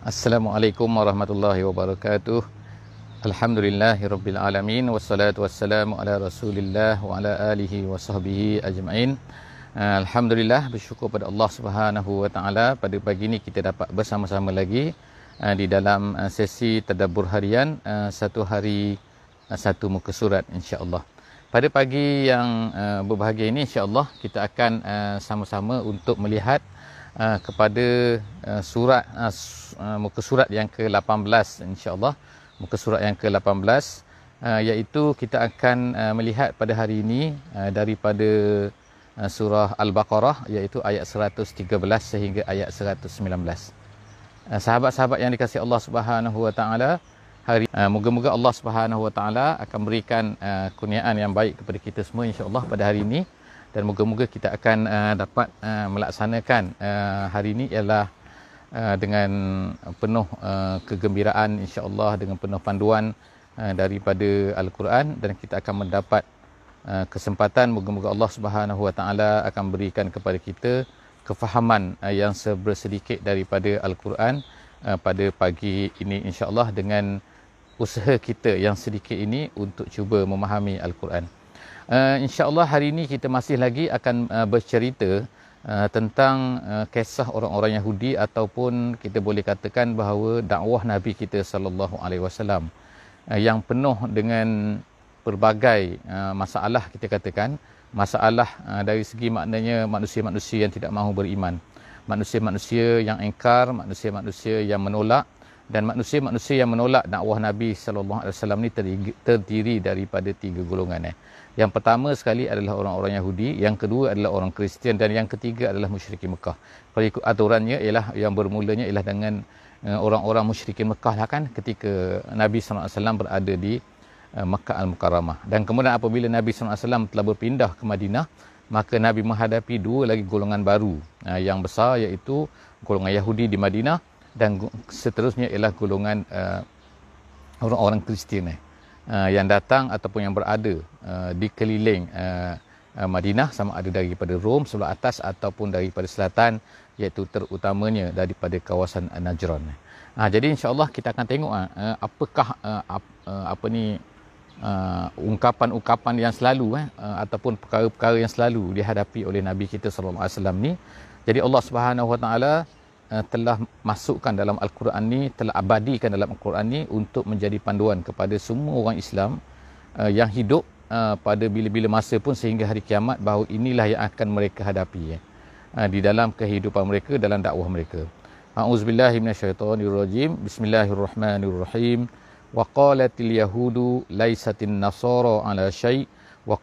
Assalamualaikum warahmatullahi wabarakatuh. Alhamdulillahirabbil alamin wassalatu wassalamu ala rasulillah wa ala alihi washabbihi ajmain. Ah, Alhamdulillah bersyukur pada Allah Subhanahu wa taala pada pagi ini kita dapat bersama-sama lagi ah, di dalam ah, sesi tadabbur harian satu hari satu muka surat insya Pada pagi yang berbahagia ini insyaallah kita akan sama-sama untuk melihat uh, kepada uh, surat uh, uh, muka surat yang ke-18 insya-Allah muka surat yang ke-18 uh, iaitu kita akan uh, melihat pada hari ini uh, daripada uh, surah al-Baqarah iaitu ayat 113 sehingga ayat 119. Uh, sahabat-sahabat yang dikasihi Allah Subhanahu Wa Taala hari uh, moga-moga Allah Subhanahu Wa Taala akan berikan uh, kurniaan yang baik kepada kita semua insya-Allah pada hari ini dan moga-moga kita akan uh, dapat uh, melaksanakan uh, hari ini ialah uh, dengan penuh uh, kegembiraan insya-Allah dengan penuh panduan uh, daripada al-Quran dan kita akan mendapat uh, kesempatan moga-moga Allah Subhanahu Wa Taala akan berikan kepada kita kefahaman uh, yang sebersedikit daripada al-Quran uh, pada pagi ini insya-Allah dengan usaha kita yang sedikit ini untuk cuba memahami al-Quran uh, insyaallah hari ini kita masih lagi akan uh, bercerita uh, tentang uh, kisah orang-orang Yahudi ataupun kita boleh katakan bahawa dakwah Nabi kita sallallahu alaihi wasallam yang penuh dengan pelbagai uh, masalah kita katakan masalah uh, dari segi maknanya manusia-manusia yang tidak mahu beriman manusia-manusia yang engkar manusia-manusia yang menolak dan manusia-manusia yang menolak dakwah Nabi sallallahu alaihi wasallam ni terdiri daripada tiga golongan eh. Yang pertama sekali adalah orang-orang Yahudi, yang kedua adalah orang Kristian dan yang ketiga adalah musyrikin Mekah. Kalau aturannya ialah yang bermulanya ialah dengan eh, orang-orang musyrikin Mekah lah kan ketika Nabi sallallahu alaihi wasallam berada di eh, Mekah Al-Mukarramah. Dan kemudian apabila Nabi sallallahu alaihi wasallam telah berpindah ke Madinah, maka Nabi menghadapi dua lagi golongan baru eh, yang besar iaitu golongan Yahudi di Madinah dan seterusnya ialah golongan uh, orang-orang Kristian eh, uh, yang datang ataupun yang berada uh, di keliling uh, Madinah sama ada daripada Rom sebelah atas ataupun daripada selatan iaitu terutamanya daripada kawasan Najran. Uh, jadi insyaallah kita akan tengok uh, apakah uh, uh, apa ni uh, ungkapan-ungkapan yang selalu eh, uh, ataupun perkara-perkara yang selalu dihadapi oleh Nabi kita sallallahu alaihi wasallam ni. Jadi Allah Subhanahu Wa Taala Eh, telah masukkan dalam Al-Quran ni, telah abadikan dalam Al-Quran ni untuk menjadi panduan kepada semua orang Islam uh, yang hidup uh, pada bila-bila masa pun sehingga hari kiamat bahawa inilah yang akan mereka hadapi eh. uh, di dalam kehidupan mereka, dalam dakwah mereka. A'udzubillahiminasyaitonirrojim. Bismillahirrahmanirrahim. Wa yahudu laisatin nasara ala syai' Wa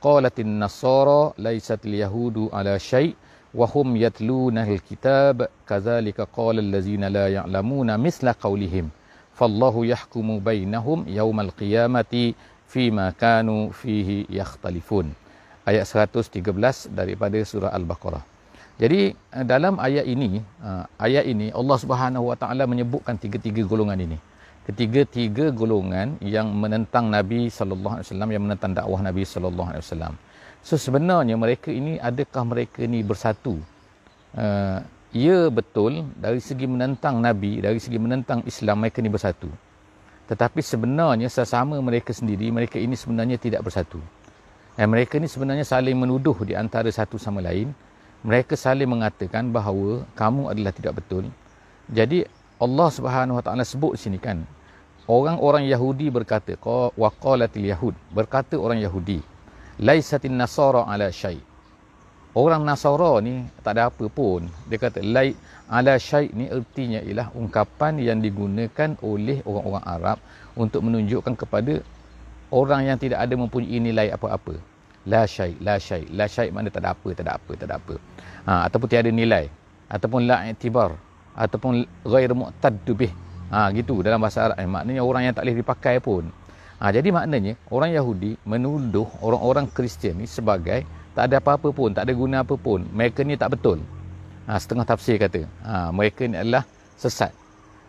nasara laisatil yahudu ala syai' وهم يتلون الكتاب كذلك قال الذين لا يعلمون مثل قولهم فالله يحكم بينهم يوم القيامة فيما كانوا fihi yahtalifun. ayat 113 daripada surah al-baqarah jadi eh, dalam ayat ini eh, ayat ini Allah Subhanahu wa taala menyebutkan tiga-tiga golongan ini ketiga-tiga golongan yang menentang Nabi sallallahu alaihi wasallam yang menentang dakwah Nabi sallallahu alaihi wasallam So sebenarnya mereka ini adakah mereka ini bersatu? Uh, ya betul dari segi menentang Nabi, dari segi menentang Islam mereka ini bersatu. Tetapi sebenarnya sesama mereka sendiri mereka ini sebenarnya tidak bersatu. Dan eh, mereka ini sebenarnya saling menuduh di antara satu sama lain. Mereka saling mengatakan bahawa kamu adalah tidak betul. Jadi Allah Subhanahu Wa Taala sebut sini kan. Orang-orang Yahudi berkata, wa waqalatil yahud, berkata orang Yahudi laisatin nasara ala syai orang nasara ni tak ada apa pun dia kata lai ala syai ni ertinya ialah ungkapan yang digunakan oleh orang-orang Arab untuk menunjukkan kepada orang yang tidak ada mempunyai nilai apa-apa la syai la syai la syai mana tak ada apa tak ada apa tak ada apa ha, ataupun tiada nilai ataupun la i'tibar ataupun ghair mu'tad bih ha gitu dalam bahasa Arab eh, maknanya orang yang tak boleh dipakai pun Ha, jadi maknanya orang Yahudi menuduh orang-orang Kristian ni sebagai tak ada apa-apa pun, tak ada guna apa pun. Mereka ni tak betul. Ha, setengah tafsir kata, ha, mereka ni adalah sesat.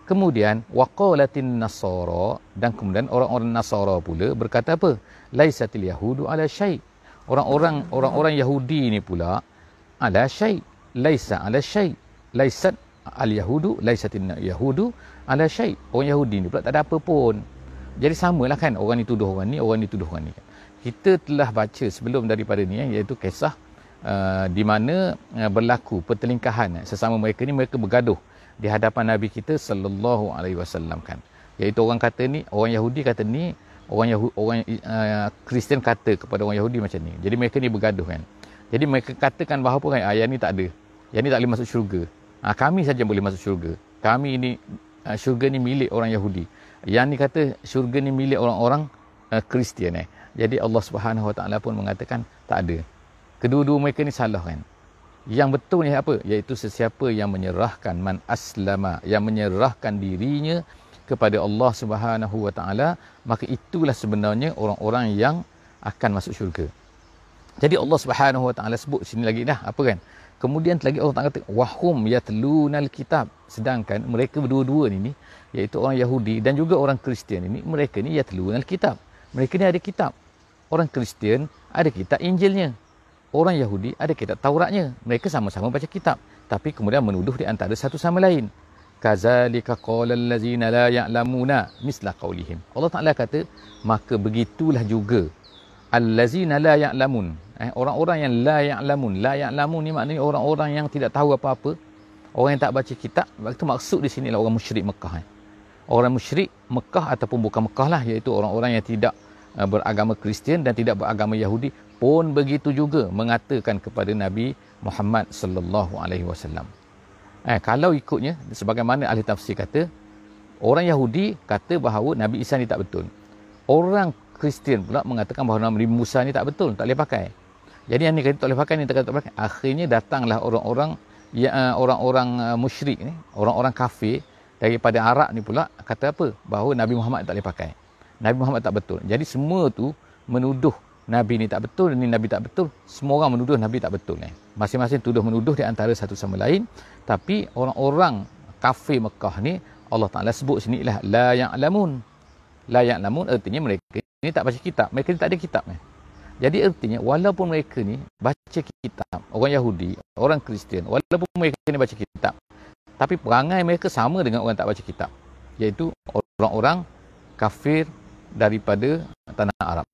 Kemudian waqalatin nasara dan kemudian orang-orang nasara pula berkata apa? Laisatil yahudu ala syai'. Orang-orang orang-orang Yahudi ni pula ala syai', laisa ala syai'. Laisat al yahudu Laisatil yahudu ala syai'. Orang Yahudi ni pula tak ada apa pun jadi samalah kan orang ni tuduh orang ni orang ni tuduh orang ni kan. kita telah baca sebelum daripada ni eh, iaitu kisah uh, di mana uh, berlaku pertelingkahan eh, sesama mereka ni mereka bergaduh di hadapan nabi kita sallallahu alaihi wasallam kan iaitu orang kata ni orang Yahudi kata ni orang Yahudi, orang uh, Kristian kata kepada orang Yahudi macam ni jadi mereka ni bergaduh kan jadi mereka katakan bahawa kan ayat ah, ni tak ada yang ni tak boleh masuk syurga ha, kami saja boleh masuk syurga kami ini Ah, syurga ni milik orang Yahudi. Yang ni kata syurga ni milik orang-orang ah, Kristian eh. Jadi Allah Subhanahu Wa Taala pun mengatakan tak ada. Kedua-dua mereka ni salah kan. Yang betul ni apa? Yaitu sesiapa yang menyerahkan man aslama, yang menyerahkan dirinya kepada Allah Subhanahu Wa Taala, maka itulah sebenarnya orang-orang yang akan masuk syurga. Jadi Allah Subhanahu Wa Taala sebut sini lagi dah apa kan? Kemudian lagi Allah Taala kata wahum yatlunal kitab. Sedangkan mereka berdua-dua ini, iaitu orang Yahudi dan juga orang Kristian ini, mereka ini yatluun al-kitab. Mereka ini ada kitab. Orang Kristian ada kitab Injilnya. Orang Yahudi ada kitab Tauratnya. Mereka sama-sama baca kitab. Tapi kemudian menuduh di antara satu sama lain. Kazalika qala allazina la ya'lamuna misla qawlihim. Allah Ta'ala kata, maka begitulah juga. Allazina la ya'lamun. Eh, orang-orang yang la ya'lamun. La ya'lamun ni maknanya orang-orang yang tidak tahu apa-apa orang yang tak baca kitab waktu maksud di sini lah orang musyrik Mekah eh. orang musyrik Mekah ataupun bukan Mekah lah iaitu orang-orang yang tidak uh, beragama Kristian dan tidak beragama Yahudi pun begitu juga mengatakan kepada Nabi Muhammad sallallahu alaihi wasallam eh, kalau ikutnya sebagaimana ahli tafsir kata orang Yahudi kata bahawa Nabi Isa ni tak betul orang Kristian pula mengatakan bahawa Nabi Musa ni tak betul tak boleh pakai jadi yang ni kata tak boleh pakai ni tak boleh pakai akhirnya datanglah orang-orang Ya, eh, orang-orang eh, musyrik ni, orang-orang kafir daripada Arab ni pula kata apa? Bahawa Nabi Muhammad tak boleh pakai. Nabi Muhammad tak betul. Jadi semua tu menuduh Nabi ni tak betul, ni Nabi tak betul. Semua orang menuduh Nabi tak betul ni. Eh. Masing-masing tuduh menuduh di antara satu sama lain. Tapi orang-orang kafir Mekah ni Allah Taala sebut sini lah la ya'lamun. La ya'lamun artinya mereka ni tak baca kitab. Mereka ni tak ada kitab ni. Jadi artinya walaupun mereka ni baca kitab, orang Yahudi, orang Kristian, walaupun mereka ni baca kitab, tapi perangai mereka sama dengan orang tak baca kitab. Iaitu orang-orang kafir daripada tanah Arab.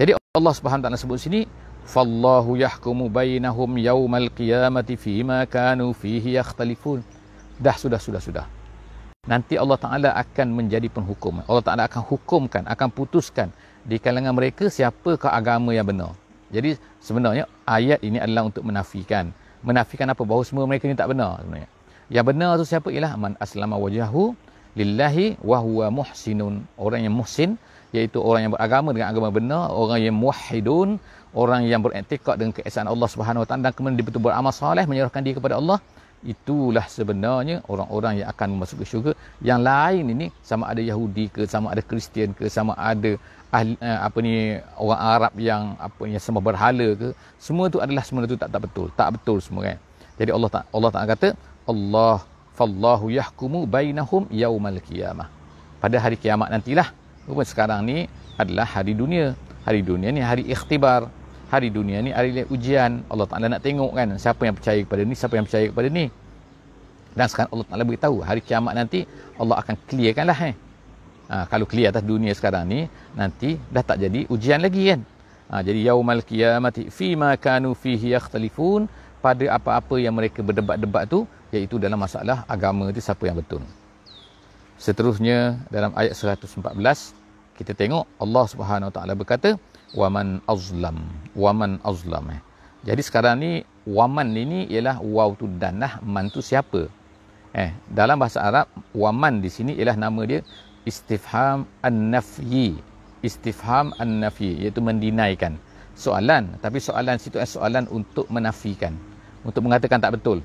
Jadi Allah Subhanahu taala sebut sini, "Fallahu yahkumu bainahum yaumal qiyamati fi ma kanu fihi yakhtalifun." Dah sudah sudah sudah. Nanti Allah Taala akan menjadi penghukum. Allah Taala akan hukumkan, akan putuskan di kalangan mereka siapakah agama yang benar. Jadi sebenarnya ayat ini adalah untuk menafikan. Menafikan apa? Bahawa semua mereka ni tak benar sebenarnya. Yang benar tu siapa? Ialah man aslama wajahu lillahi wa huwa muhsinun. Orang yang muhsin iaitu orang yang beragama dengan agama benar, orang yang muwahhidun, orang yang beriktikad dengan keesaan Allah Subhanahu wa taala dan kemudian betul beramal soleh menyerahkan diri kepada Allah itulah sebenarnya orang-orang yang akan memasuki syurga yang lain ini sama ada Yahudi ke sama ada Kristian ke sama ada ahli, eh, apa ni orang Arab yang apa ni sembah berhala ke semua tu adalah semua tu tak tak betul tak betul semua kan jadi Allah tak Allah tak kata Allah fallahu yahkumu bainahum yaumal qiyamah pada hari kiamat nantilah rupa sekarang ni adalah hari dunia hari dunia ni hari ikhtibar hari dunia ni hari ujian Allah Ta'ala nak tengok kan siapa yang percaya kepada ni siapa yang percaya kepada ni dan sekarang Allah Ta'ala beritahu hari kiamat nanti Allah akan clearkan lah eh. ha, kalau clear atas dunia sekarang ni nanti dah tak jadi ujian lagi kan ha, jadi yaumal kiamati fima kanu fihi yakhtalifun pada apa-apa yang mereka berdebat-debat tu iaitu dalam masalah agama tu siapa yang betul seterusnya dalam ayat 114 kita tengok Allah Subhanahu Wa Ta'ala berkata waman azlam waman azlam eh. jadi sekarang ni waman ini ialah waw tu danah man tu siapa eh dalam bahasa Arab waman di sini ialah nama dia istifham an-nafyi istifham an-nafyi iaitu mendinaikan soalan tapi soalan situ adalah soalan untuk menafikan untuk mengatakan tak betul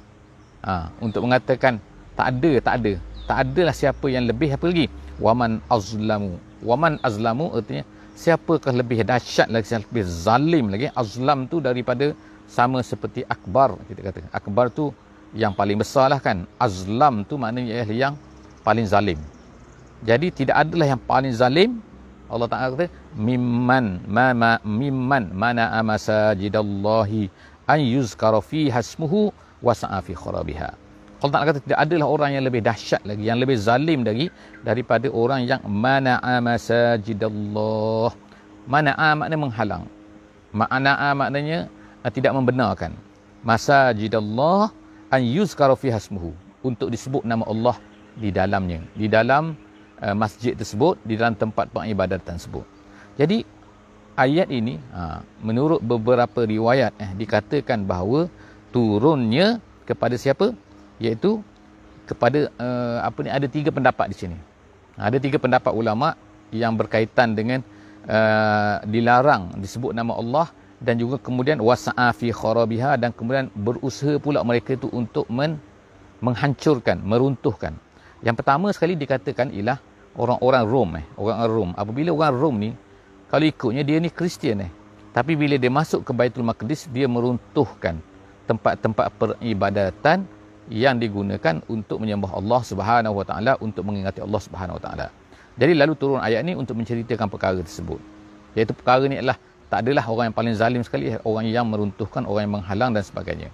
ha, untuk mengatakan tak ada tak ada tak adalah siapa yang lebih apa lagi waman azlamu waman azlamu artinya siapakah lebih dahsyat lagi lebih zalim lagi azlam tu daripada sama seperti akbar kita kata akbar tu yang paling besar lah kan azlam tu maknanya ialah yang paling zalim jadi tidak adalah yang paling zalim Allah Taala kata mimman ma, ma mimman mana amasajidallahi an yuzkara fi hasmuhu wa khurabihah. Allah Ta'ala kata tidak adalah orang yang lebih dahsyat lagi yang lebih zalim lagi daripada orang yang mana'a masajidallah mana'a maknanya menghalang mana'a maknanya eh, tidak membenarkan masajidallah an yuzkaru fi hasmuhu untuk disebut nama Allah di dalamnya di dalam eh, masjid tersebut di dalam tempat peribadatan tersebut jadi ayat ini ha, menurut beberapa riwayat eh, dikatakan bahawa turunnya kepada siapa? iaitu kepada uh, apa ni ada tiga pendapat di sini. Ada tiga pendapat ulama yang berkaitan dengan uh, dilarang disebut nama Allah dan juga kemudian wasa'a fi kharabiha dan kemudian berusaha pula mereka itu untuk men, menghancurkan, meruntuhkan. Yang pertama sekali dikatakan ialah orang-orang Rom eh, orang Rom. Apabila orang Rom ni kalau ikutnya dia ni Kristian eh. Tapi bila dia masuk ke Baitul Maqdis dia meruntuhkan tempat-tempat peribadatan yang digunakan untuk menyembah Allah Subhanahu Wa Taala untuk mengingati Allah Subhanahu Wa Taala. Jadi lalu turun ayat ini untuk menceritakan perkara tersebut. Iaitu perkara ini adalah tak adalah orang yang paling zalim sekali, orang yang meruntuhkan, orang yang menghalang dan sebagainya.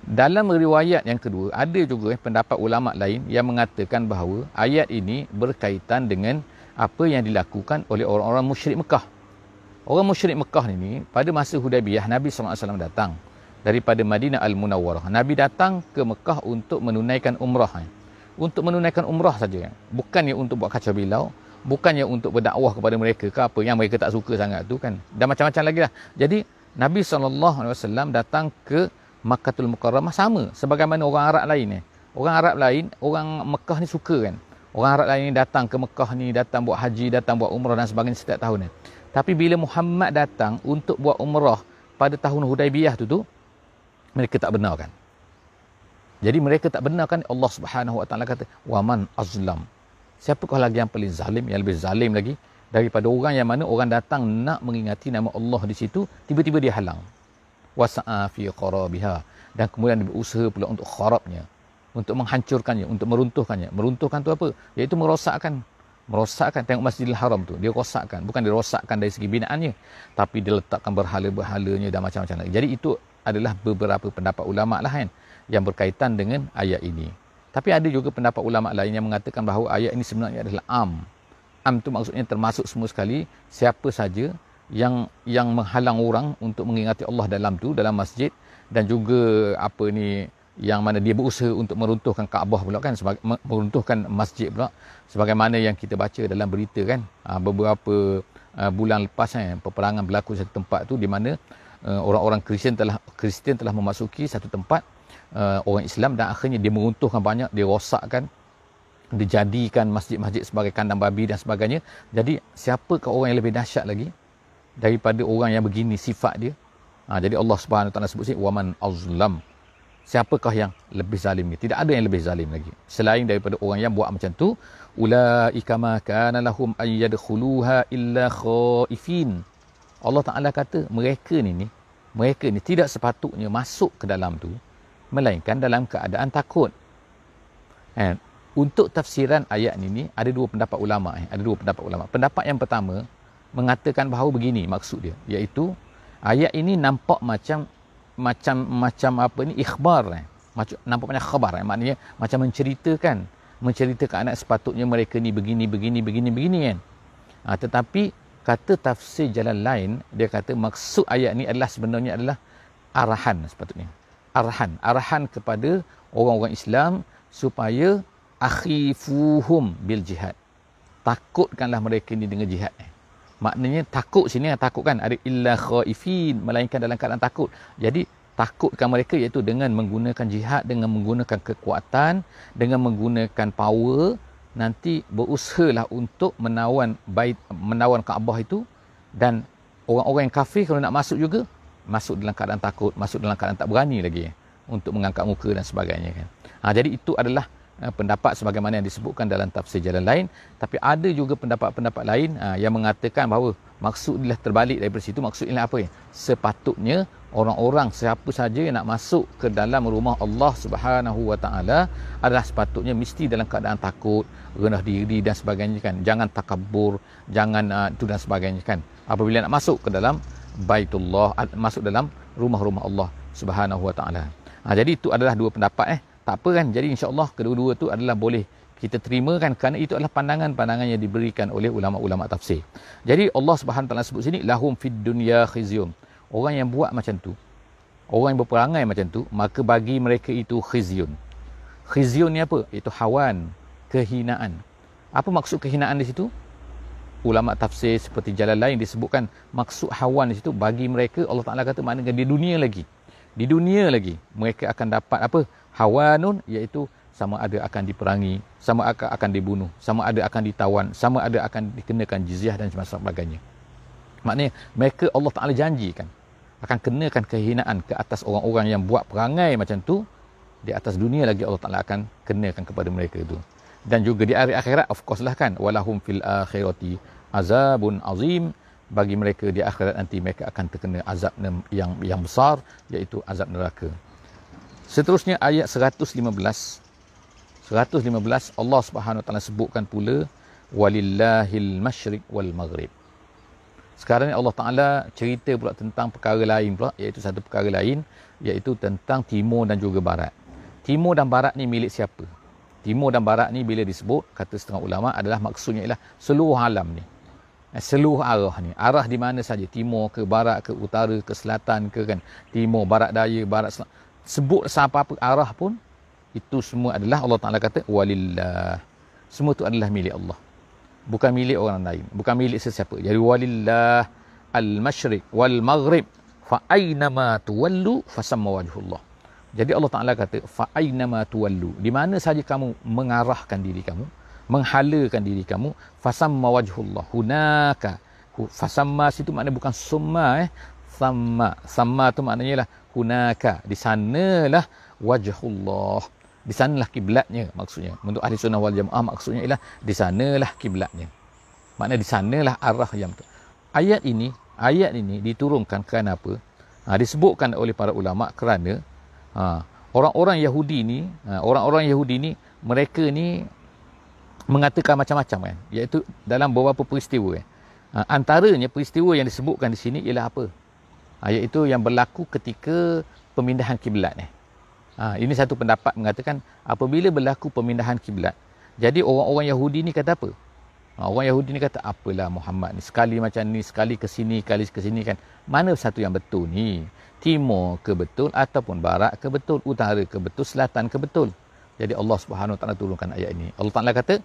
Dalam riwayat yang kedua, ada juga eh, pendapat ulama lain yang mengatakan bahawa ayat ini berkaitan dengan apa yang dilakukan oleh orang-orang musyrik Mekah. Orang musyrik Mekah ini pada masa Hudaybiyah Nabi SAW datang daripada Madinah Al-Munawwarah. Nabi datang ke Mekah untuk menunaikan umrah. Untuk menunaikan umrah saja. Bukannya untuk buat kacau bilau. Bukannya untuk berdakwah kepada mereka ke apa yang mereka tak suka sangat tu kan. Dan macam-macam lagi lah. Jadi Nabi SAW datang ke Makkatul Mukarramah sama. Sebagaimana orang Arab lain ni. Eh. Orang Arab lain, orang Mekah ni suka kan. Orang Arab lain ni datang ke Mekah ni, datang buat haji, datang buat umrah dan sebagainya setiap tahun ni. Eh. Tapi bila Muhammad datang untuk buat umrah pada tahun Hudaibiyah tu tu, mereka tak benarkan. Jadi mereka tak benarkan Allah Subhanahu Wa Taala kata waman azlam. Siapakah lagi yang paling zalim yang lebih zalim lagi daripada orang yang mana orang datang nak mengingati nama Allah di situ tiba-tiba dia halang. Wasa'a fi qarabiha dan kemudian dia berusaha pula untuk kharabnya, untuk menghancurkannya, untuk meruntuhkannya. Meruntuhkan tu apa? Yaitu merosakkan merosakkan tengok Masjidil Haram tu dia rosakkan bukan dirosakkan dari segi binaannya tapi dia letakkan berhala-berhalanya dan macam-macam lagi. Jadi itu adalah beberapa pendapat ulama lah kan yang berkaitan dengan ayat ini. Tapi ada juga pendapat ulama lain yang mengatakan bahawa ayat ini sebenarnya adalah am. Am itu maksudnya termasuk semua sekali siapa saja yang yang menghalang orang untuk mengingati Allah dalam tu dalam masjid dan juga apa ni yang mana dia berusaha untuk meruntuhkan Kaabah pula kan sebagai meruntuhkan masjid pula sebagaimana yang kita baca dalam berita kan ah, beberapa ah, bulan lepas kan peperangan berlaku di satu tempat tu di mana Eh, orang-orang Kristian telah Kristian telah memasuki satu tempat uh, orang Islam dan akhirnya dia meruntuhkan banyak, dia rosakkan dijadikan masjid-masjid sebagai kandang babi dan sebagainya. Jadi siapakah orang yang lebih dahsyat lagi daripada orang yang begini sifat dia? Ha, jadi Allah Subhanahu Taala sebut sini waman azlam. Siapakah yang lebih zalim ni? Tidak ada yang lebih zalim lagi selain daripada orang yang buat macam tu. Ulaika ma kana lahum ayyadkhuluha illa khaifin. Allah Ta'ala kata mereka ni ni mereka ni tidak sepatutnya masuk ke dalam tu melainkan dalam keadaan takut And, eh, untuk tafsiran ayat ni ni ada dua pendapat ulama eh? ada dua pendapat ulama pendapat yang pertama mengatakan bahawa begini maksud dia iaitu ayat ini nampak macam macam macam apa ni ikhbar eh? macam nampak macam khabar eh? maknanya macam menceritakan menceritakan anak sepatutnya mereka ni begini begini begini begini kan ha, tetapi kata tafsir jalan lain dia kata maksud ayat ni adalah sebenarnya adalah arahan sepatutnya arahan arahan kepada orang-orang Islam supaya akhifuhum bil jihad takutkanlah mereka ni dengan jihad maknanya takut sini takut kan ada illa khaifin melainkan dalam keadaan takut jadi takutkan mereka iaitu dengan menggunakan jihad dengan menggunakan kekuatan dengan menggunakan power nanti berusahalah untuk menawan bait menawan Kaabah itu dan orang-orang yang kafir kalau nak masuk juga masuk dalam keadaan takut, masuk dalam keadaan tak berani lagi untuk mengangkat muka dan sebagainya kan. Ha, jadi itu adalah eh, pendapat sebagaimana yang disebutkan dalam tafsir jalan lain tapi ada juga pendapat-pendapat lain uh, yang mengatakan bahawa maksudnya terbalik daripada situ maksudnya apa ya? Sepatutnya orang-orang siapa saja yang nak masuk ke dalam rumah Allah Subhanahu Wa Taala adalah sepatutnya mesti dalam keadaan takut, rendah diri dan sebagainya kan jangan takabur jangan uh, itu dan sebagainya kan apabila nak masuk ke dalam baitullah uh, masuk dalam rumah-rumah Allah Subhanahu Wa Taala ha, jadi itu adalah dua pendapat eh tak apa kan jadi insyaallah kedua-dua tu adalah boleh kita terima kan kerana itu adalah pandangan-pandangan yang diberikan oleh ulama-ulama tafsir. Jadi Allah Subhanahu taala sebut sini lahum fid dunya khizyum. Orang yang buat macam tu, orang yang berperangai macam tu, maka bagi mereka itu khizyun. Khizyun ni apa? Itu hawan kehinaan. Apa maksud kehinaan di situ? Ulama tafsir seperti jalan lain disebutkan maksud hawan di situ bagi mereka Allah Taala kata maknanya di dunia lagi. Di dunia lagi mereka akan dapat apa? Hawanun iaitu sama ada akan diperangi, sama ada akan dibunuh, sama ada akan ditawan, sama ada akan dikenakan jizyah dan sebagainya. Maknanya mereka Allah Taala janjikan akan kenakan kehinaan ke atas orang-orang yang buat perangai macam tu di atas dunia lagi Allah Taala akan kenakan kepada mereka itu dan juga di hari akhirat of course lah kan walahum fil akhirati azabun azim bagi mereka di akhirat nanti mereka akan terkena azab yang yang besar iaitu azab neraka seterusnya ayat 115 115 Allah Subhanahu taala sebutkan pula walillahil masyriq wal maghrib sekarang ni Allah Taala cerita pula tentang perkara lain pula iaitu satu perkara lain iaitu tentang timur dan juga barat timur dan barat ni milik siapa timur dan barat ni bila disebut kata setengah ulama adalah maksudnya ialah seluruh alam ni eh, seluruh arah ni arah di mana saja timur ke barat ke utara ke selatan ke kan timur barat daya barat selatan sebut siapa-apa arah pun itu semua adalah Allah Taala kata walillah semua itu adalah milik Allah bukan milik orang lain bukan milik sesiapa jadi walillah al-masyriq wal-maghrib fa aina ma tuwallu fasamma wajhullah jadi Allah Taala kata fa aynama tuwallu di mana saja kamu mengarahkan diri kamu menghalakan diri kamu fasamma wajhullah hunaka fasamma situ maknanya bukan summa eh sama sama tu maknanya lah hunaka di sanalah wajhullah di sanalah kiblatnya maksudnya untuk ahli sunnah wal jamaah maksudnya ialah di sanalah kiblatnya makna di sanalah arah yang tu ayat ini ayat ini diturunkan kerana apa ha, disebutkan oleh para ulama kerana Ha, orang-orang Yahudi ni, ha, orang-orang Yahudi ni, mereka ni mengatakan macam-macam kan. Iaitu dalam beberapa peristiwa kan. Ha, antaranya peristiwa yang disebutkan di sini ialah apa? Ha, iaitu yang berlaku ketika pemindahan kiblat ni. Eh. Ha, ini satu pendapat mengatakan apabila berlaku pemindahan kiblat. Jadi orang-orang Yahudi ni kata apa? Ha, orang Yahudi ni kata apalah Muhammad ni sekali macam ni, sekali ke sini, sekali ke sini kan. Mana satu yang betul ni? timur ke betul ataupun barat ke betul utara ke betul selatan ke betul jadi Allah Subhanahu Taala turunkan ayat ini Allah Taala kata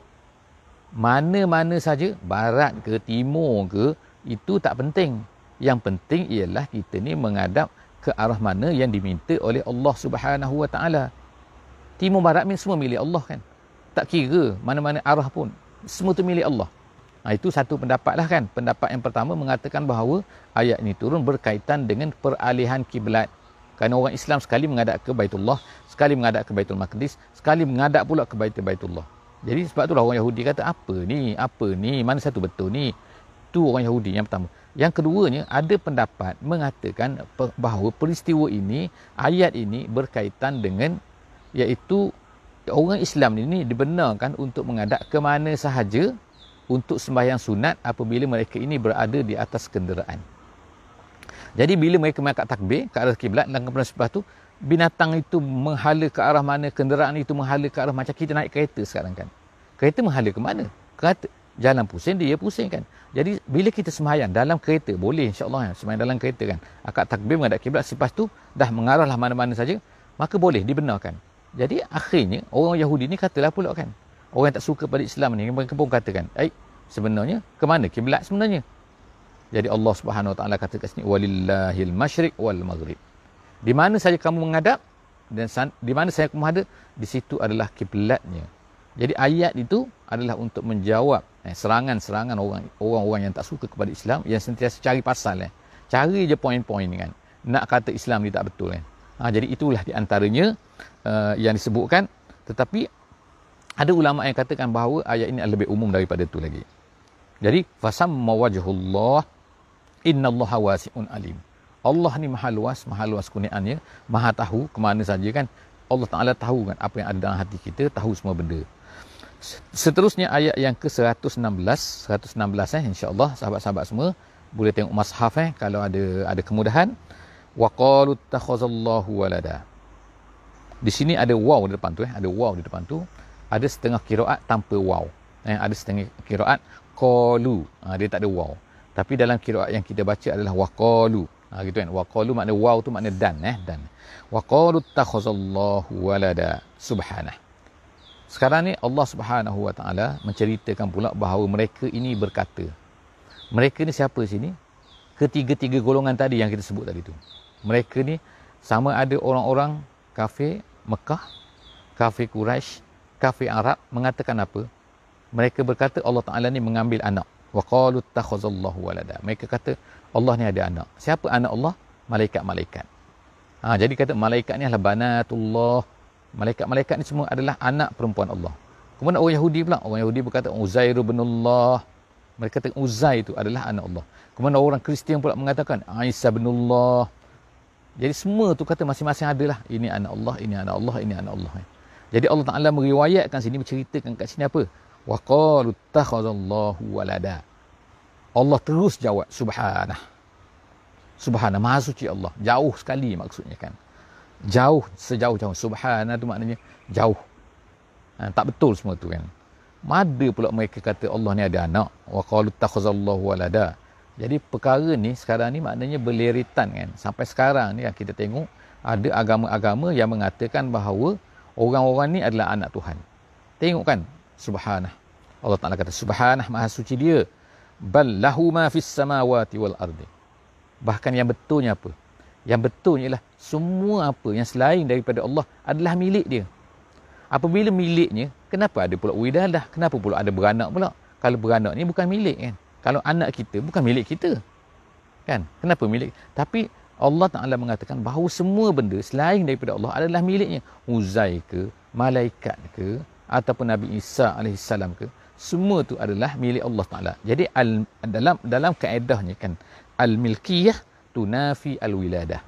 mana-mana saja barat ke timur ke itu tak penting yang penting ialah kita ni mengadap ke arah mana yang diminta oleh Allah Subhanahu Wa Taala timur barat ni semua milik Allah kan tak kira mana-mana arah pun semua tu milik Allah Ha, itu satu pendapat lah kan. Pendapat yang pertama mengatakan bahawa ayat ini turun berkaitan dengan peralihan kiblat. Kerana orang Islam sekali mengadap ke Baitullah, sekali mengadap ke Baitul Maqdis, sekali mengadap pula ke Baitul Baitullah. Jadi sebab itulah orang Yahudi kata, apa ni, apa ni, mana satu betul ni. Itu orang Yahudi yang pertama. Yang keduanya, ada pendapat mengatakan bahawa peristiwa ini, ayat ini berkaitan dengan iaitu orang Islam ini dibenarkan untuk mengadap ke mana sahaja untuk sembahyang sunat apabila mereka ini berada di atas kenderaan. Jadi bila mereka mengangkat takbir ke arah kiblat dan kemudian sebab tu binatang itu menghala ke arah mana kenderaan itu menghala ke arah macam kita naik kereta sekarang kan. Kereta menghala ke mana? Kereta jalan pusing dia pusing kan. Jadi bila kita sembahyang dalam kereta boleh insya-Allah kan sembahyang dalam kereta kan. Akak takbir menghadap kiblat selepas tu dah mengarahlah mana-mana saja maka boleh dibenarkan. Jadi akhirnya orang Yahudi ni katalah pula kan orang tak suka pada Islam ni mereka pun katakan eh sebenarnya ke mana kiblat sebenarnya jadi Allah Subhanahu Wa Taala kata kat sini walillahil masyriq wal maghrib di mana saja kamu menghadap dan di mana saya kamu ada di situ adalah kiblatnya jadi ayat itu adalah untuk menjawab eh, serangan-serangan orang orang-orang yang tak suka kepada Islam yang sentiasa cari pasal eh. cari je poin-poin kan nak kata Islam ni tak betul kan eh. ha, jadi itulah di antaranya uh, yang disebutkan tetapi ada ulama yang katakan bahawa ayat ini lebih umum daripada itu lagi. Jadi fasam mawajhullah innallaha wasiun alim. Allah ni maha luas, maha luas kuniannya, maha tahu ke mana saja kan. Allah Taala tahu kan apa yang ada dalam hati kita, tahu semua benda. Seterusnya ayat yang ke-116, 116 eh insya-Allah sahabat-sahabat semua boleh tengok mushaf eh kalau ada ada kemudahan. Wa qalu takhazallahu walada. Di sini ada wow di depan tu eh, ada wow di depan tu ada setengah kiraat tanpa waw. Eh, ada setengah kiraat kolu, Ha, ah, dia tak ada waw. Tapi dalam kiraat yang kita baca adalah waqalu. Ha, gitu kan. Waqalu makna waw tu makna dan. Eh, dan. Waqalu takhazallahu walada subhanah. Sekarang ni Allah subhanahu wa ta'ala menceritakan pula bahawa mereka ini berkata. Mereka ni siapa sini? Ketiga-tiga golongan tadi yang kita sebut tadi tu. Mereka ni sama ada orang-orang kafir Mekah, kafir Quraisy kafir Arab mengatakan apa? Mereka berkata Allah Taala ni mengambil anak. Waqalu takhazallahu walada. Mereka kata Allah ni ada anak. Siapa anak Allah? Malaikat-malaikat. Ha, jadi kata malaikat ni adalah banatullah. Malaikat-malaikat ni semua adalah anak perempuan Allah. Kemudian orang Yahudi pula. Orang Yahudi berkata Uzairu bin Allah. Mereka kata Uzair itu adalah anak Allah. Kemudian orang Kristian pula mengatakan Aisyah bin Allah. Jadi semua tu kata masing-masing adalah. Ini anak Allah, ini anak Allah, ini anak Allah. Ini anak Allah. Jadi Allah Taala meriwayatkan sini menceritakan kat sini apa? Waqalu takhazallahu walada. Allah terus jawab subhanah. Subhanah maha suci Allah. Jauh sekali maksudnya kan. Jauh sejauh-jauh subhanah tu maknanya jauh. Ha, tak betul semua tu kan. Mada pula mereka kata Allah ni ada anak. Waqalu takhazallahu walada. Jadi perkara ni sekarang ni maknanya berleritan kan. Sampai sekarang ni kan kita tengok ada agama-agama yang mengatakan bahawa orang-orang ni adalah anak Tuhan. Tengok kan? Subhanah. Allah Ta'ala kata, Subhanah maha suci dia. Bal lahu ma fis samawati wal ardi. Bahkan yang betulnya apa? Yang betulnya ialah semua apa yang selain daripada Allah adalah milik dia. Apabila miliknya, kenapa ada pula widalah? Kenapa pula ada beranak pula? Kalau beranak ni bukan milik kan? Kalau anak kita bukan milik kita. Kan? Kenapa milik? Tapi Allah Ta'ala mengatakan bahawa semua benda selain daripada Allah adalah miliknya. Uzai ke, malaikat ke, ataupun Nabi Isa AS ke, semua tu adalah milik Allah Ta'ala. Jadi al, dalam dalam kaedahnya kan, al-milkiyah tunafi al-wiladah.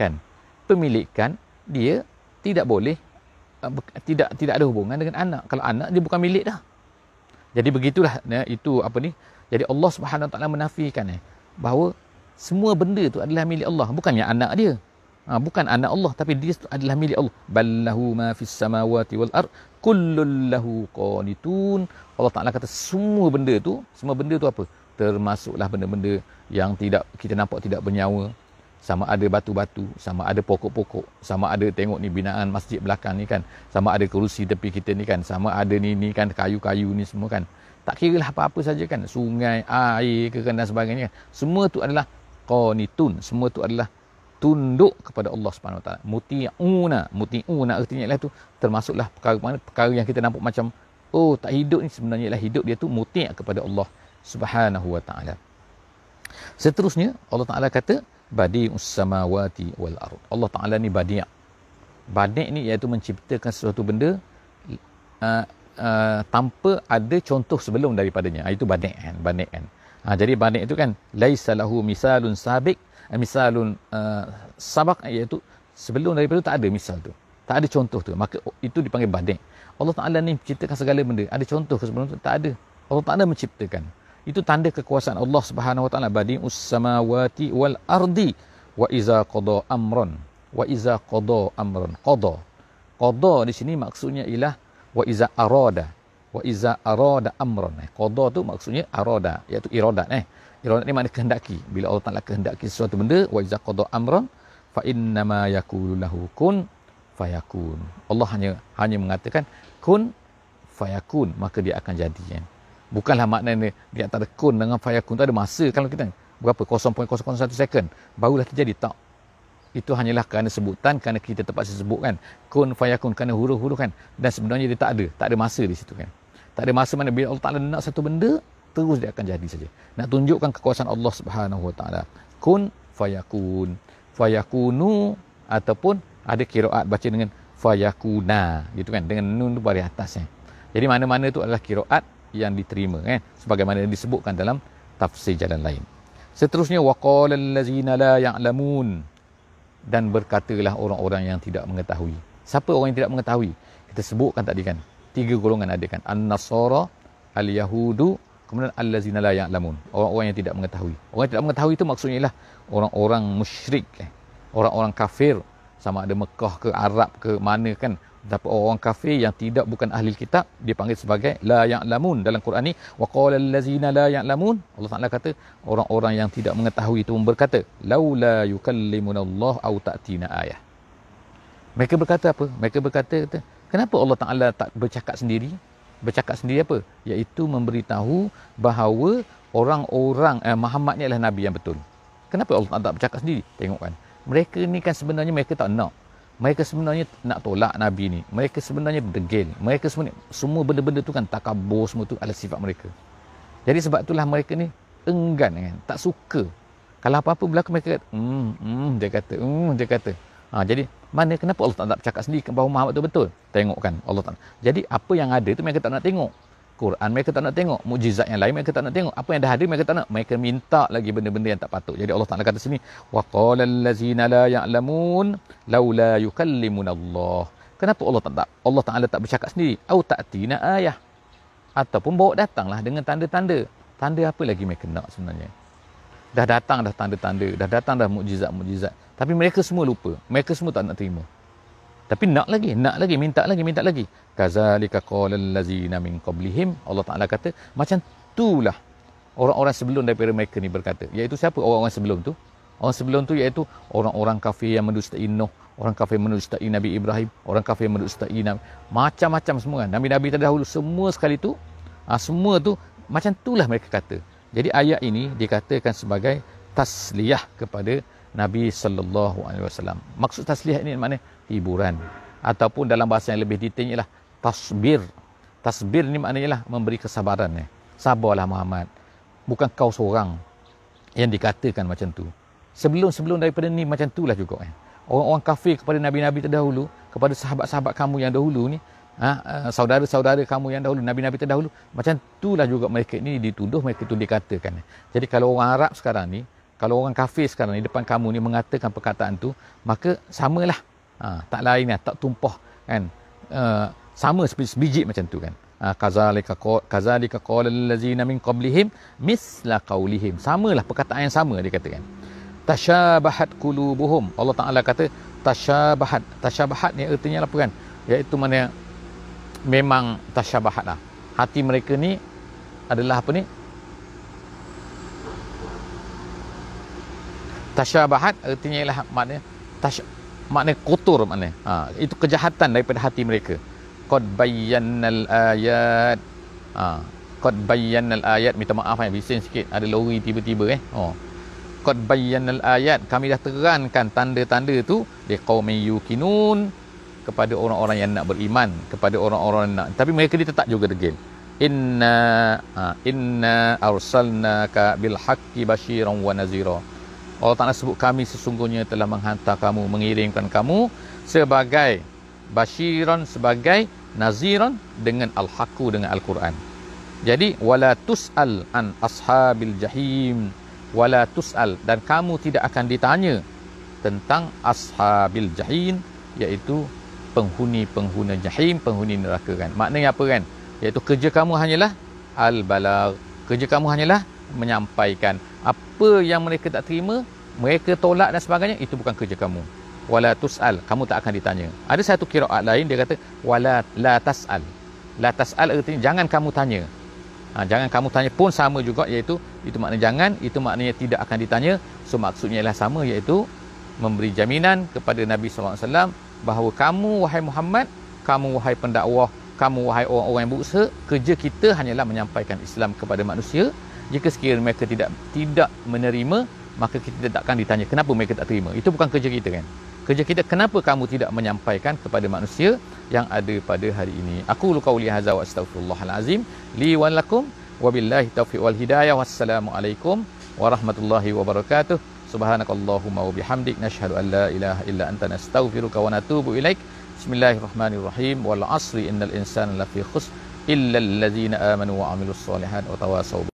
Kan? Pemilikan dia tidak boleh eh, tidak tidak ada hubungan dengan anak. Kalau anak dia bukan milik dah. Jadi begitulah ya, itu apa ni? Jadi Allah Subhanahu Wa Ta'ala menafikan eh, bahawa semua benda tu adalah milik Allah bukannya anak dia ha, bukan anak Allah tapi dia tu adalah milik Allah ballahu ma fis samawati wal ard kullul lahu qanitun Allah Taala kata semua benda tu semua benda tu apa termasuklah benda-benda yang tidak kita nampak tidak bernyawa sama ada batu-batu, sama ada pokok-pokok, sama ada tengok ni binaan masjid belakang ni kan, sama ada kerusi tepi kita ni kan, sama ada ni ni kan kayu-kayu ni semua kan. Tak kira lah apa-apa saja kan, sungai, air ke kan dan sebagainya kan. Semua tu adalah qanitun. Semua tu adalah tunduk kepada Allah Subhanahu Taala. Muti'una, muti'una artinya ialah tu termasuklah perkara mana perkara yang kita nampak macam oh tak hidup ni sebenarnya ialah hidup dia tu muti' kepada Allah Subhanahu Wa Taala. Seterusnya Allah Taala kata badi'us samawati wal ard. Allah Taala ni badi'. Badi' ni iaitu menciptakan sesuatu benda uh, uh, tanpa ada contoh sebelum daripadanya. Ah, itu badi' kan, badi' kan. Ha, jadi banik itu kan laisa lahu misalun sabiq eh, misalun uh, eh, sabak iaitu sebelum daripada itu, tak ada misal tu tak ada contoh tu maka itu dipanggil banik Allah Taala ni menciptakan segala benda ada contoh ke sebelum tu tak ada Allah Taala menciptakan itu tanda kekuasaan Allah Subhanahu Wa Taala badi samawati wal ardi wa iza qada amran wa iza qada amran qada qada di sini maksudnya ialah wa iza arada wa iza arada amran eh qada tu maksudnya arada iaitu iradat eh iradat ni makna kehendaki bila Allah Taala kehendaki sesuatu benda wa iza qada amran fa inna ma yaqulu lahu kun fayakun Allah hanya hanya mengatakan kun fayakun maka dia akan jadi kan bukanlah makna ni dia tak ada kun dengan fayakun tu ada masa kalau kita berapa 0.001 second barulah terjadi tak itu hanyalah kerana sebutan kerana kita terpaksa sebutkan kun fayakun kerana huruf-huruf kan dan sebenarnya dia tak ada tak ada masa di situ kan tak ada masa mana bila Allah Ta'ala nak satu benda, terus dia akan jadi saja. Nak tunjukkan kekuasaan Allah Subhanahu Wa Ta'ala. Kun fayakun. Fayakunu ataupun ada kiraat baca dengan fayakuna. Gitu kan? Dengan nun tu pada atasnya. Eh. Jadi mana-mana tu adalah kiraat yang diterima. Eh? Sebagaimana yang disebutkan dalam tafsir jalan lain. Seterusnya, waqala allazina la ya'lamun. Dan berkatalah orang-orang yang tidak mengetahui. Siapa orang yang tidak mengetahui? Kita sebutkan tadi kan tiga golongan ada kan an-nasara al-yahudu kemudian allazina la ya'lamun orang-orang yang tidak mengetahui orang yang tidak mengetahui itu maksudnya ialah orang-orang musyrik eh. orang-orang kafir sama ada Mekah ke Arab ke mana kan tapi orang kafir yang tidak bukan ahli kitab dia panggil sebagai la yang lamun dalam Quran ni wa qala allazina la lamun. Allah Taala kata orang-orang yang tidak mengetahui itu berkata laula yukallimunallahu au ta'tina ayah mereka berkata apa mereka berkata kata, Kenapa Allah Ta'ala tak bercakap sendiri? Bercakap sendiri apa? Iaitu memberitahu bahawa orang-orang eh, Muhammad ni adalah Nabi yang betul. Kenapa Allah Ta'ala tak bercakap sendiri? Tengok kan. Mereka ni kan sebenarnya mereka tak nak. Mereka sebenarnya nak tolak Nabi ni. Mereka sebenarnya degil. Mereka sebenarnya semua benda-benda tu kan takabur semua tu adalah sifat mereka. Jadi sebab itulah mereka ni enggan kan. Tak suka. Kalau apa-apa berlaku mereka kata, hmm, hmm, dia kata, hmm, dia kata. Ha, jadi mana kenapa Allah tak nak cakap sendiri bahawa Muhammad tu betul? Tengok kan Allah tak. Jadi apa yang ada tu mereka tak nak tengok. Quran mereka tak nak tengok, mukjizat yang lain mereka tak nak tengok. Apa yang dah ada mereka tak nak. Mereka minta lagi benda-benda yang tak patut. Jadi Allah Taala kata sini, wa qala allazina la ya'lamun laula yukallimuna Allah. Kenapa Allah tak tak? Allah Taala tak bercakap sendiri. Au ta'tina ayah ataupun bawa datanglah dengan tanda-tanda. Tanda apa lagi mereka nak sebenarnya? dah datang dah tanda-tanda, dah datang dah mukjizat-mukjizat. Tapi mereka semua lupa. Mereka semua tak nak terima. Tapi nak lagi, nak lagi, minta lagi, minta lagi. Kazalika qalan lazina min qablihim. Allah Taala kata, macam itulah orang-orang sebelum daripada mereka ni berkata. yaitu siapa orang-orang sebelum tu? Orang sebelum tu iaitu orang-orang kafir yang mendustai Nuh, orang kafir yang mendustai Nabi Ibrahim, orang kafir yang mendustai Nabi. Macam-macam semua kan. Nabi-nabi terdahulu semua sekali tu, ah, semua tu macam itulah mereka kata. Jadi ayat ini dikatakan sebagai tasliyah kepada Nabi sallallahu alaihi wasallam. Maksud tasliyah ini maknanya hiburan ataupun dalam bahasa yang lebih detailnya lah tasbir. Tasbir ni maknanya ialah memberi kesabaran eh. Sabarlah Muhammad. Bukan kau seorang yang dikatakan macam tu. Sebelum-sebelum daripada ni macam itulah juga eh. Orang-orang kafir kepada nabi-nabi terdahulu, kepada sahabat-sahabat kamu yang dahulu ni, Ha, ha, saudara-saudara kamu yang dahulu, nabi-nabi terdahulu. Macam itulah juga mereka ini dituduh, mereka itu dikatakan. Jadi kalau orang Arab sekarang ni, kalau orang kafir sekarang ni depan kamu ni mengatakan perkataan tu, maka samalah. Ha, tak lain lah, tak tumpah kan. Uh, sama sebiji, sebiji macam tu kan. Kazalika kazalika qala allazina min qablihim misla qaulihim. Samalah perkataan yang sama dia katakan. Tashabahat kulubuhum. Allah Taala kata tashabahat. Tashabahat ni artinya apa kan? Iaitu mana memang tasyabahat lah. Hati mereka ni adalah apa ni? Tasyabahat artinya ialah maknanya tasy makna kotor maknanya. Ha, itu kejahatan daripada hati mereka. Qad bayyanal ayat. Ha, Qad bayyanal ayat. Minta maaf ya, bising sikit. Ada lori tiba-tiba eh. Oh. Qad bayyanal ayat. Kami dah terangkan tanda-tanda tu. Liqawmi yukinun kepada orang-orang yang nak beriman kepada orang-orang yang nak tapi mereka dia tetap juga degil inna ha, inna arsalnaka bil haqqi basyiran wa nazira Allah Taala sebut kami sesungguhnya telah menghantar kamu mengirimkan kamu sebagai basyiran sebagai naziran dengan al-haqqu dengan al-Quran jadi wala tusal an ashabil jahim wala tusal dan kamu tidak akan ditanya tentang ashabil jahim iaitu penghuni penghuni jahim, penghuni neraka kan. Maknanya apa kan? Iaitu kerja kamu hanyalah al-balag. Kerja kamu hanyalah menyampaikan apa yang mereka tak terima, mereka tolak dan sebagainya, itu bukan kerja kamu. Wala tus'al, kamu tak akan ditanya. Ada satu kiraat lain, dia kata, wala la tas'al. La tas'al artinya, jangan kamu tanya. Ha, jangan kamu tanya pun sama juga iaitu itu maknanya jangan itu maknanya tidak akan ditanya so maksudnya ialah sama iaitu memberi jaminan kepada Nabi saw bahawa kamu wahai Muhammad, kamu wahai pendakwah, kamu wahai orang-orang yang berusaha, kerja kita hanyalah menyampaikan Islam kepada manusia. Jika sekiranya mereka tidak tidak menerima, maka kita tidak akan ditanya kenapa mereka tak terima. Itu bukan kerja kita kan? Kerja kita kenapa kamu tidak menyampaikan kepada manusia yang ada pada hari ini. Aku luka uli hazza wa astagfirullahalazim. Li wa lakum wa billahi taufiq wal hidayah. Wassalamualaikum warahmatullahi wabarakatuh. Subhanakallahumma wa bihamdik nashhadu an la ilaha illa anta nastaghfiruka wa natubu ilaik. Bismillahirrahmanirrahim. Wal 'asri innal insana lafi khusr illa alladhina amanu wa 'amilus solihati wa tawasaw